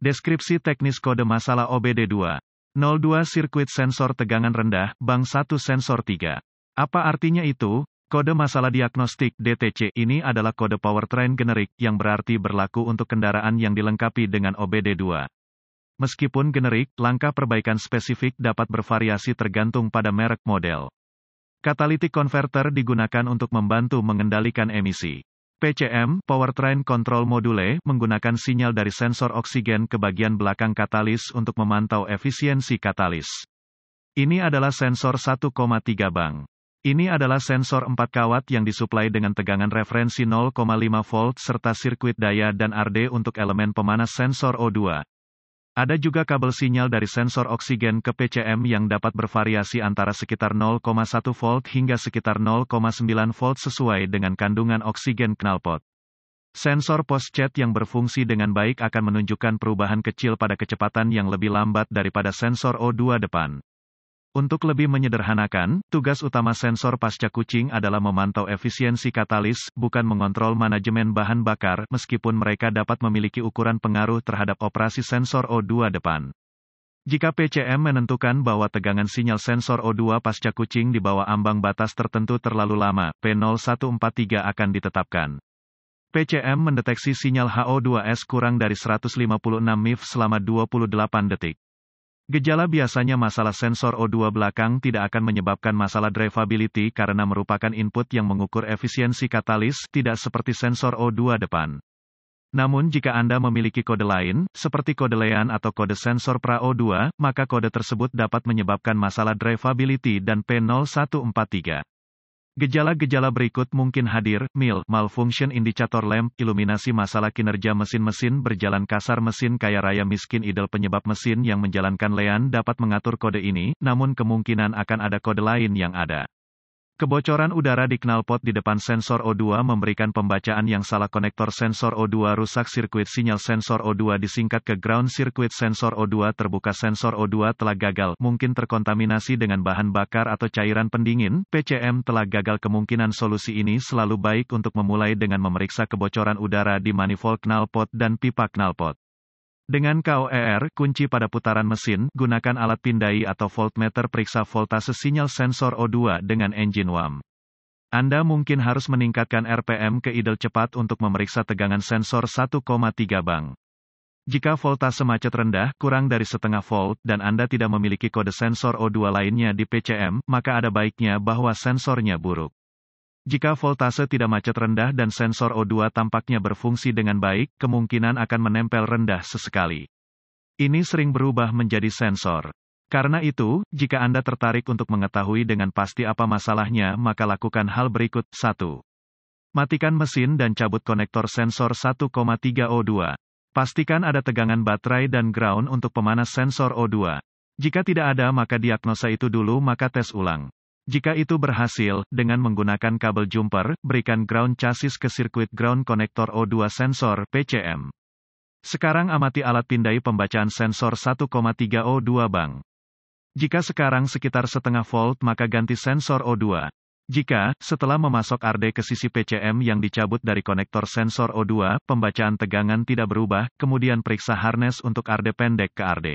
Deskripsi teknis kode masalah OBD2. 02 Sirkuit sensor tegangan rendah, bank 1 sensor 3. Apa artinya itu? Kode masalah diagnostik DTC ini adalah kode powertrain generik yang berarti berlaku untuk kendaraan yang dilengkapi dengan OBD2. Meskipun generik, langkah perbaikan spesifik dapat bervariasi tergantung pada merek model. Catalytic converter digunakan untuk membantu mengendalikan emisi. PCM (Powertrain Control Module) menggunakan sinyal dari sensor oksigen ke bagian belakang katalis untuk memantau efisiensi katalis. Ini adalah sensor 1,3 bang. Ini adalah sensor 4 kawat yang disuplai dengan tegangan referensi 0,5 volt serta sirkuit daya dan RD untuk elemen pemanas sensor O2. Ada juga kabel sinyal dari sensor oksigen ke PCM yang dapat bervariasi antara sekitar 0,1 volt hingga sekitar 0,9 volt sesuai dengan kandungan oksigen knalpot. Sensor post chat yang berfungsi dengan baik akan menunjukkan perubahan kecil pada kecepatan yang lebih lambat daripada sensor O2 depan. Untuk lebih menyederhanakan, tugas utama sensor pasca kucing adalah memantau efisiensi katalis, bukan mengontrol manajemen bahan bakar, meskipun mereka dapat memiliki ukuran pengaruh terhadap operasi sensor O2 depan. Jika PCM menentukan bahwa tegangan sinyal sensor O2 pasca kucing di bawah ambang batas tertentu terlalu lama, P0143 akan ditetapkan. PCM mendeteksi sinyal HO2S kurang dari 156 MIF selama 28 detik. Gejala biasanya masalah sensor O2 belakang tidak akan menyebabkan masalah drivability karena merupakan input yang mengukur efisiensi katalis, tidak seperti sensor O2 depan. Namun jika Anda memiliki kode lain, seperti kode LEAN atau kode sensor PRA-O2, maka kode tersebut dapat menyebabkan masalah drivability dan P0143. Gejala-gejala berikut mungkin hadir, mil, malfunction indicator lamp, iluminasi masalah kinerja mesin-mesin berjalan kasar mesin kaya raya miskin idle penyebab mesin yang menjalankan lean dapat mengatur kode ini, namun kemungkinan akan ada kode lain yang ada. Kebocoran udara di knalpot di depan sensor O2 memberikan pembacaan yang salah konektor sensor O2 rusak sirkuit sinyal sensor O2 disingkat ke ground sirkuit sensor O2 terbuka sensor O2 telah gagal, mungkin terkontaminasi dengan bahan bakar atau cairan pendingin, PCM telah gagal kemungkinan solusi ini selalu baik untuk memulai dengan memeriksa kebocoran udara di manifold knalpot dan pipa knalpot. Dengan KOER, kunci pada putaran mesin, gunakan alat pindai atau voltmeter periksa voltase sinyal sensor O2 dengan engine WAM. Anda mungkin harus meningkatkan RPM ke idle cepat untuk memeriksa tegangan sensor 1,3 bang. Jika voltase macet rendah, kurang dari setengah volt, dan Anda tidak memiliki kode sensor O2 lainnya di PCM, maka ada baiknya bahwa sensornya buruk. Jika voltase tidak macet rendah dan sensor O2 tampaknya berfungsi dengan baik, kemungkinan akan menempel rendah sesekali. Ini sering berubah menjadi sensor. Karena itu, jika Anda tertarik untuk mengetahui dengan pasti apa masalahnya, maka lakukan hal berikut. 1. Matikan mesin dan cabut konektor sensor 1,3 O2. Pastikan ada tegangan baterai dan ground untuk pemanas sensor O2. Jika tidak ada maka diagnosa itu dulu maka tes ulang. Jika itu berhasil, dengan menggunakan kabel jumper, berikan ground chassis ke sirkuit ground connector O2 sensor PCM. Sekarang amati alat pindai pembacaan sensor 1,3 O2 bang. Jika sekarang sekitar setengah volt maka ganti sensor O2. Jika, setelah memasok RD ke sisi PCM yang dicabut dari konektor sensor O2, pembacaan tegangan tidak berubah, kemudian periksa harness untuk RD pendek ke RD.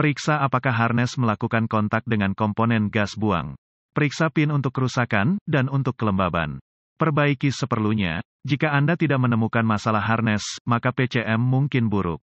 Periksa apakah harness melakukan kontak dengan komponen gas buang. Periksa pin untuk kerusakan, dan untuk kelembaban. Perbaiki seperlunya. Jika Anda tidak menemukan masalah harness, maka PCM mungkin buruk.